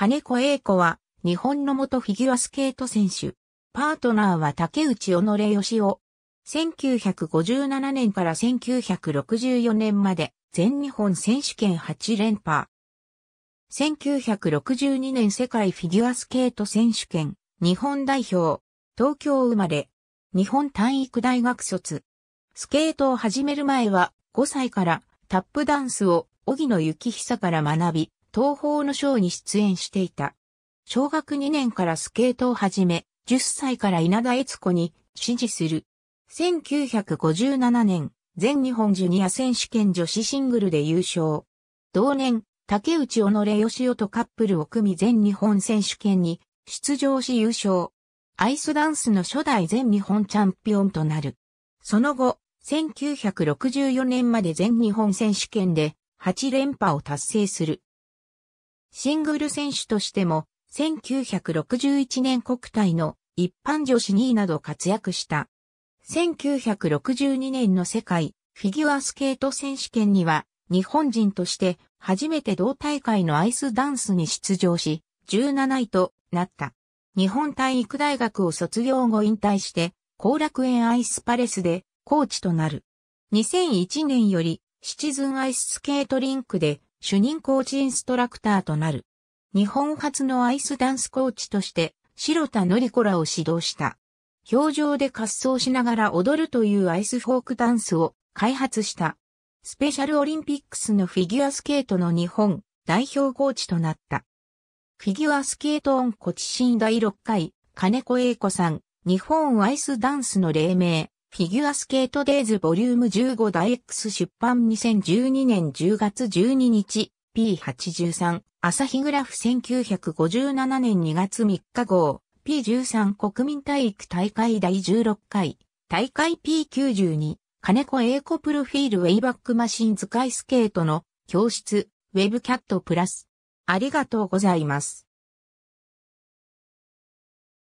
金子栄子は、日本の元フィギュアスケート選手。パートナーは竹内己野義夫。1957年から1964年まで全日本選手権8連覇。1962年世界フィギュアスケート選手権日本代表。東京生まれ。日本体育大学卒。スケートを始める前は5歳からタップダンスを荻野幸久から学び、東方のショーに出演していた。小学2年からスケートを始め、10歳から稲田悦子に支持する。1957年、全日本ジュニア選手権女子シングルで優勝。同年、竹内小野義夫とカップルを組み全日本選手権に出場し優勝。アイスダンスの初代全日本チャンピオンとなる。その後、1964年まで全日本選手権で8連覇を達成する。シングル選手としても、1961年国体の一般女子2位など活躍した。1962年の世界フィギュアスケート選手権には、日本人として初めて同大会のアイスダンスに出場し、17位となった。日本体育大学を卒業後引退して、後楽園アイスパレスでコーチとなる。2001年よりシチズンアイススケートリンクで主任コーチインストラクターとなる。日本初のアイスダンスコーチとして、白田のりこらを指導した。表情で滑走しながら踊るというアイスフォークダンスを開発した。スペシャルオリンピックスのフィギュアスケートの日本代表コーチとなった。フィギュアスケートオンコチシン第6回、金子栄子さん、日本アイスダンスの黎明、フィギュアスケートデイズボリューム15大 X 出版2012年10月12日 P83 朝日グラフ1957年2月3日号 P13 国民体育大会第16回大会 P92 金子英子プロフィールウェイバックマシン使いスケートの教室ウェブキャットプラスありがとうございます。